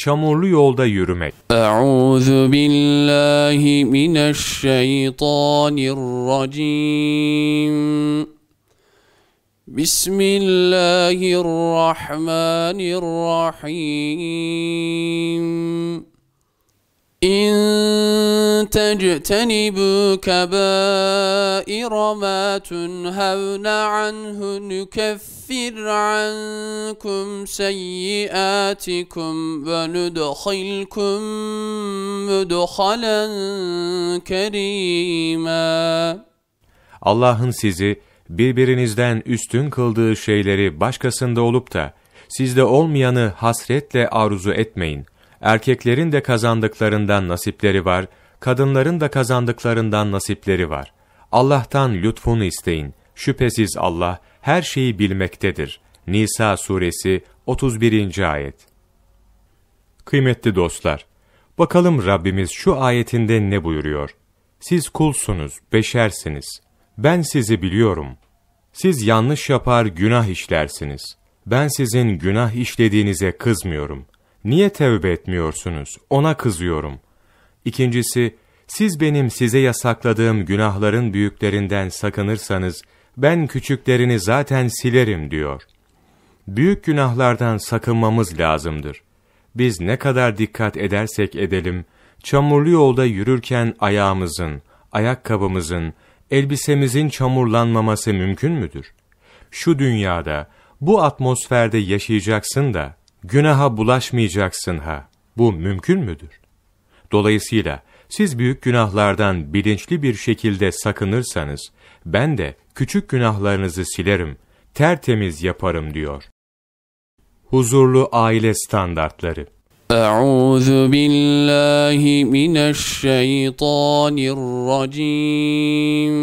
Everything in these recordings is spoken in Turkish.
çamurlu yolda yürümek. Euzu billahi mineşşeytanirracim. Bismillahirrahmanirrahim. إن تجتنبوا كبائر ما تنهون عنه نكفر عنكم سيئاتكم وندخلكم مدخلا كريما Allah'ın sizi birbirinizden üstün kıldığı şeyleri başkasında olup da sizde olmayanı hasretle arzu etmeyin.'' erkeklerin de kazandıklarından nasipleri var, kadınların da kazandıklarından nasipleri var. Allah'tan lütfunu isteyin. Şüphesiz Allah her şeyi bilmektedir. Nisa suresi 31. ayet. Kıymetli dostlar, bakalım Rabbimiz şu ayetinde ne buyuruyor? Siz kulsunuz, beşersiniz. Ben sizi biliyorum. Siz yanlış yapar, günah işlersiniz. Ben sizin günah işlediğinize kızmıyorum niye tevbe etmiyorsunuz? Ona kızıyorum. İkincisi, siz benim size yasakladığım günahların büyüklerinden sakınırsanız, ben küçüklerini zaten silerim diyor. Büyük günahlardan sakınmamız lazımdır. Biz ne kadar dikkat edersek edelim, çamurlu yolda yürürken ayağımızın, ayakkabımızın, elbisemizin çamurlanmaması mümkün müdür? Şu dünyada, bu atmosferde yaşayacaksın da, günaha bulaşmayacaksın ha. Bu mümkün müdür? Dolayısıyla siz büyük günahlardan bilinçli bir şekilde sakınırsanız, ben de küçük günahlarınızı silerim, tertemiz yaparım diyor. Huzurlu aile standartları أعوذ بالله من الشيطان الرجيم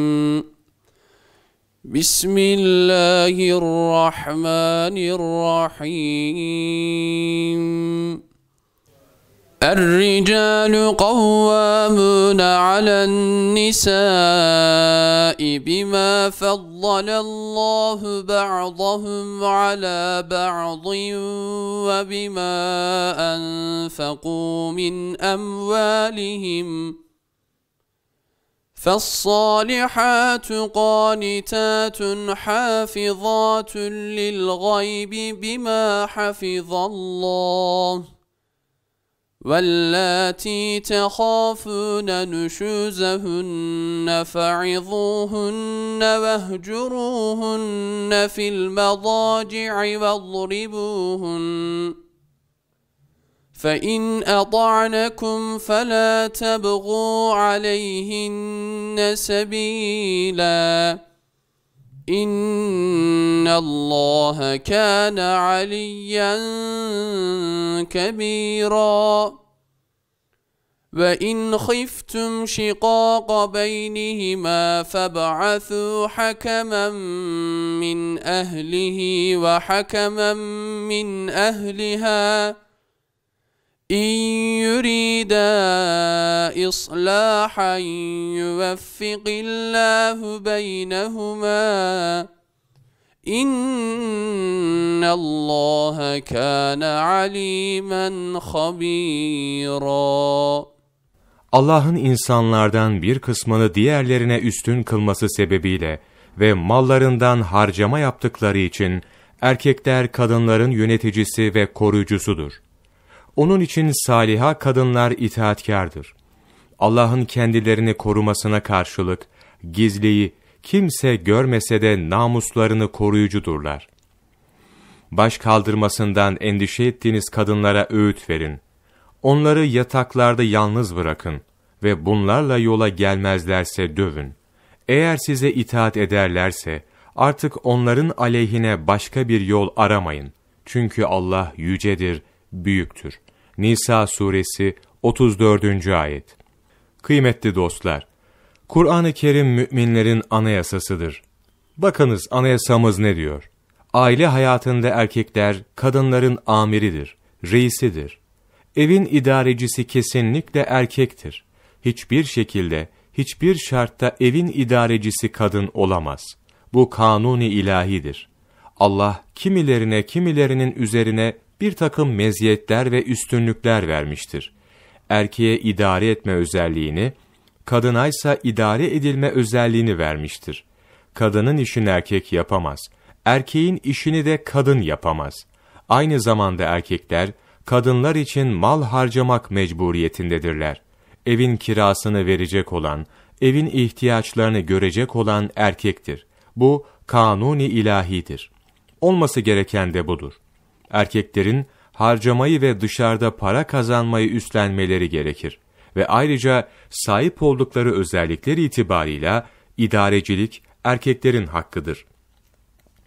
بسم الله الرحمن الرحيم الرجال قوامون على النساء بما فضل الله بعضهم على بعض وبما أنفقوا من أموالهم فالصالحات قانتات حافظات للغيب بما حفظ الله واللاتي تخافون نشوزهن فعظوهن واهجروهن في المضاجع واضربوهن فإن أطعنكم فلا تبغوا عليهن سبيلا إن الله كان عليا كبيرا وإن خفتم شقاق بينهما فابعثوا حكما من أهله وحكما من أهلها إن يريدا إصلاحا يوفق الله بينهما إن الله كان عليما Allah'ın insanlardan bir kısmını diğerlerine üstün kılması sebebiyle ve mallarından harcama yaptıkları için erkekler kadınların yöneticisi ve koruyucusudur. Onun için saliha kadınlar itaatkardır. Allah'ın kendilerini korumasına karşılık gizliyi kimse görmese de namuslarını koruyucudurlar. Baş kaldırmasından endişe ettiğiniz kadınlara öğüt verin. Onları yataklarda yalnız bırakın ve bunlarla yola gelmezlerse dövün. Eğer size itaat ederlerse artık onların aleyhine başka bir yol aramayın. Çünkü Allah yücedir, büyüktür. Nisa suresi 34. ayet. Kıymetli dostlar, Kur'an-ı Kerim müminlerin anayasasıdır. Bakınız anayasamız ne diyor? Aile hayatında erkekler kadınların amiridir, reisidir. Evin idarecisi kesinlikle erkektir. Hiçbir şekilde, hiçbir şartta evin idarecisi kadın olamaz. Bu kanuni ilahidir. Allah kimilerine kimilerinin üzerine bir takım meziyetler ve üstünlükler vermiştir. Erkeğe idare etme özelliğini, kadına ise idare edilme özelliğini vermiştir. Kadının işini erkek yapamaz, erkeğin işini de kadın yapamaz. Aynı zamanda erkekler, kadınlar için mal harcamak mecburiyetindedirler. Evin kirasını verecek olan, evin ihtiyaçlarını görecek olan erkektir. Bu kanuni ilahidir. Olması gereken de budur. Erkeklerin harcamayı ve dışarıda para kazanmayı üstlenmeleri gerekir ve ayrıca sahip oldukları özellikleri itibarıyla idarecilik erkeklerin hakkıdır.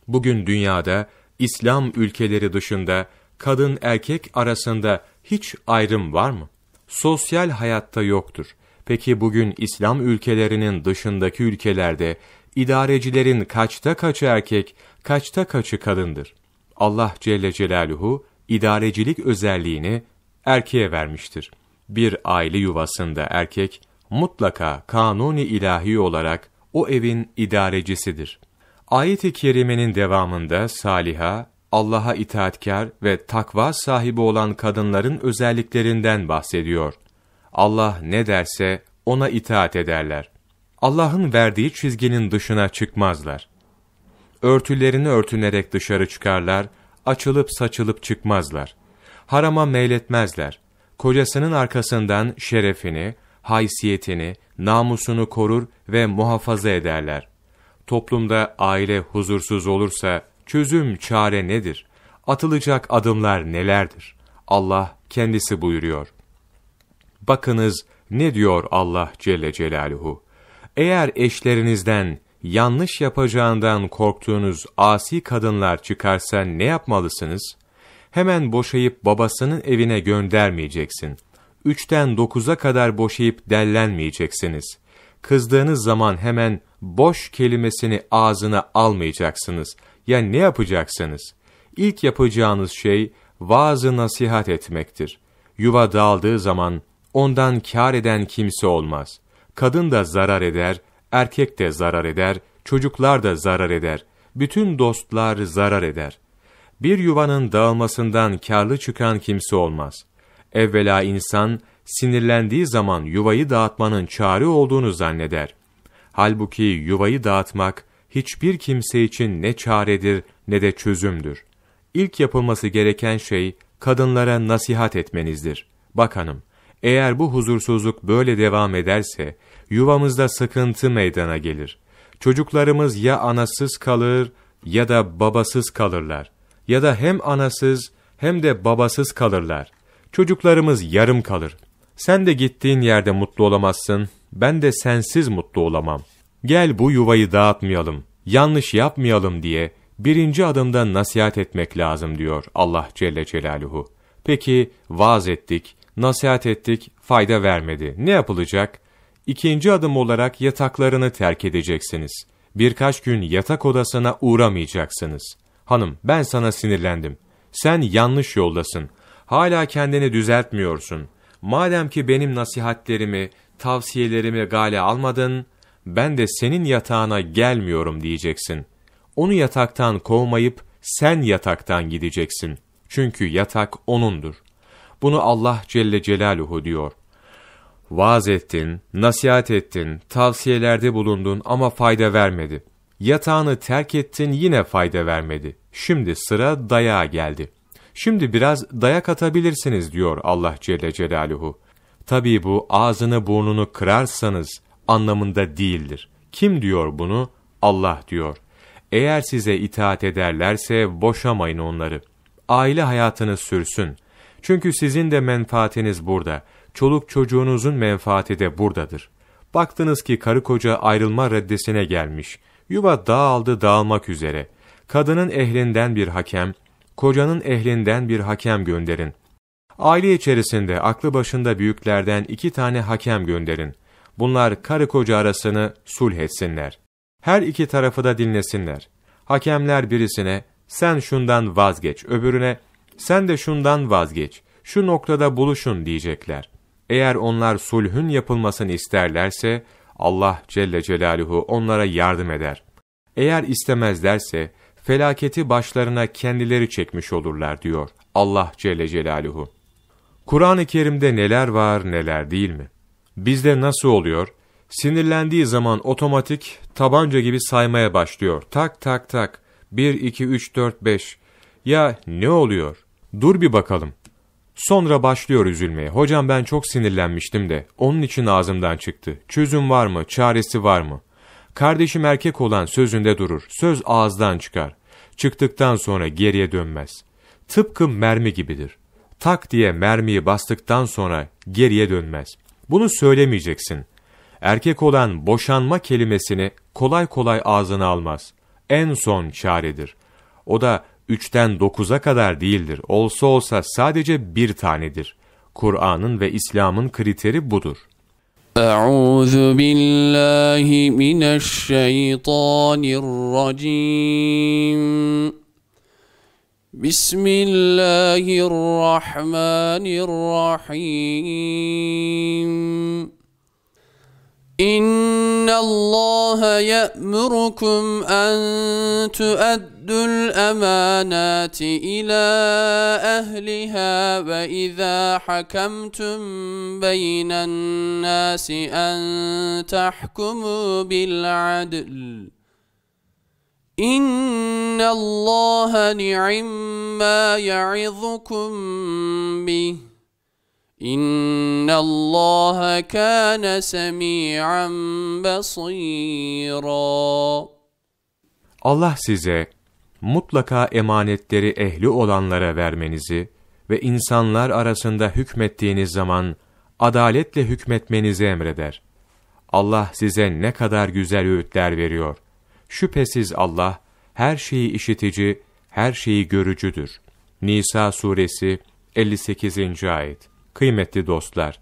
Bugün dünyada İslam ülkeleri dışında kadın erkek arasında hiç ayrım var mı? Sosyal hayatta yoktur. Peki bugün İslam ülkelerinin dışındaki ülkelerde idarecilerin kaçta kaçı erkek, kaçta kaçı kadındır? Allah Celle Celaluhu idarecilik özelliğini erkeğe vermiştir. Bir aile yuvasında erkek mutlaka kanuni ilahi olarak o evin idarecisidir. Ayet-i kerimenin devamında saliha, Allah'a itaatkar ve takva sahibi olan kadınların özelliklerinden bahsediyor. Allah ne derse ona itaat ederler. Allah'ın verdiği çizginin dışına çıkmazlar. Örtülerini örtünerek dışarı çıkarlar, açılıp saçılıp çıkmazlar. Harama meyletmezler. Kocasının arkasından şerefini, haysiyetini, namusunu korur ve muhafaza ederler. Toplumda aile huzursuz olursa çözüm, çare nedir? Atılacak adımlar nelerdir? Allah kendisi buyuruyor. Bakınız ne diyor Allah Celle Celaluhu? Eğer eşlerinizden yanlış yapacağından korktuğunuz asi kadınlar çıkarsa ne yapmalısınız? Hemen boşayıp babasının evine göndermeyeceksin. Üçten dokuza kadar boşayıp dellenmeyeceksiniz. Kızdığınız zaman hemen boş kelimesini ağzına almayacaksınız. Ya ne yapacaksınız? İlk yapacağınız şey vaazı nasihat etmektir. Yuva dağıldığı zaman ondan kâr eden kimse olmaz. Kadın da zarar eder, Erkek de zarar eder, çocuklar da zarar eder, bütün dostlar zarar eder. Bir yuvanın dağılmasından karlı çıkan kimse olmaz. Evvela insan, sinirlendiği zaman yuvayı dağıtmanın çare olduğunu zanneder. Halbuki yuvayı dağıtmak, hiçbir kimse için ne çaredir ne de çözümdür. İlk yapılması gereken şey, kadınlara nasihat etmenizdir. Bak hanım, eğer bu huzursuzluk böyle devam ederse, yuvamızda sıkıntı meydana gelir. Çocuklarımız ya anasız kalır ya da babasız kalırlar. Ya da hem anasız hem de babasız kalırlar. Çocuklarımız yarım kalır. Sen de gittiğin yerde mutlu olamazsın, ben de sensiz mutlu olamam. Gel bu yuvayı dağıtmayalım, yanlış yapmayalım diye birinci adımda nasihat etmek lazım diyor Allah Celle Celaluhu. Peki vaaz ettik, nasihat ettik, fayda vermedi. Ne yapılacak? İkinci adım olarak yataklarını terk edeceksiniz. Birkaç gün yatak odasına uğramayacaksınız. Hanım ben sana sinirlendim. Sen yanlış yoldasın. Hala kendini düzeltmiyorsun. Madem ki benim nasihatlerimi, tavsiyelerimi gale almadın, ben de senin yatağına gelmiyorum diyeceksin. Onu yataktan kovmayıp sen yataktan gideceksin. Çünkü yatak O'nundur. Bunu Allah Celle Celaluhu diyor. Vaaz ettin, nasihat ettin, tavsiyelerde bulundun ama fayda vermedi. Yatağını terk ettin yine fayda vermedi. Şimdi sıra dayağa geldi. Şimdi biraz dayak atabilirsiniz diyor Allah Celle Celaluhu. Tabii bu ağzını burnunu kırarsanız anlamında değildir. Kim diyor bunu? Allah diyor. Eğer size itaat ederlerse boşamayın onları. Aile hayatını sürsün. Çünkü sizin de menfaatiniz burada.'' çoluk çocuğunuzun menfaati de buradadır. Baktınız ki karı koca ayrılma reddesine gelmiş, yuva dağıldı dağılmak üzere. Kadının ehlinden bir hakem, kocanın ehlinden bir hakem gönderin. Aile içerisinde aklı başında büyüklerden iki tane hakem gönderin. Bunlar karı koca arasını sulh etsinler. Her iki tarafı da dinlesinler. Hakemler birisine, sen şundan vazgeç, öbürüne, sen de şundan vazgeç, şu noktada buluşun diyecekler. Eğer onlar sulhün yapılmasını isterlerse, Allah Celle Celaluhu onlara yardım eder. Eğer istemezlerse, felaketi başlarına kendileri çekmiş olurlar diyor Allah Celle Celaluhu. Kur'an-ı Kerim'de neler var neler değil mi? Bizde nasıl oluyor? Sinirlendiği zaman otomatik tabanca gibi saymaya başlıyor. Tak tak tak. 1, 2, 3, 4, 5. Ya ne oluyor? Dur bir bakalım. Sonra başlıyor üzülmeye. Hocam ben çok sinirlenmiştim de onun için ağzımdan çıktı. Çözüm var mı? Çaresi var mı? Kardeşim erkek olan sözünde durur. Söz ağızdan çıkar. Çıktıktan sonra geriye dönmez. Tıpkı mermi gibidir. Tak diye mermiyi bastıktan sonra geriye dönmez. Bunu söylemeyeceksin. Erkek olan boşanma kelimesini kolay kolay ağzına almaz. En son çaredir. O da üçten dokuza kadar değildir. Olsa olsa sadece bir tanedir. Kur'an'ın ve İslam'ın kriteri budur. Euzu billahi mineşşeytanirracim. Bismillahirrahmanirrahim. İnna Allah ye'murukum en tu'addu وَأَدُّوا الْأَمَانَاتِ إِلَى أَهْلِهَا وَإِذَا حَكَمْتُمْ بَيْنَ النَّاسِ أَن تَحْكُمُوا بِالْعَدْلِ إِنَّ اللَّهَ نعم ما يعظكم به إن الله كان سميعا بصيرا Allah size mutlaka emanetleri ehli olanlara vermenizi ve insanlar arasında hükmettiğiniz zaman adaletle hükmetmenizi emreder. Allah size ne kadar güzel öğütler veriyor. Şüphesiz Allah her şeyi işitici, her şeyi görücüdür. Nisa suresi 58. ayet. Kıymetli dostlar,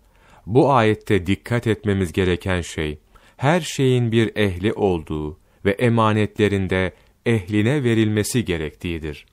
bu ayette dikkat etmemiz gereken şey her şeyin bir ehli olduğu ve emanetlerinde ehline verilmesi gerektiğidir.''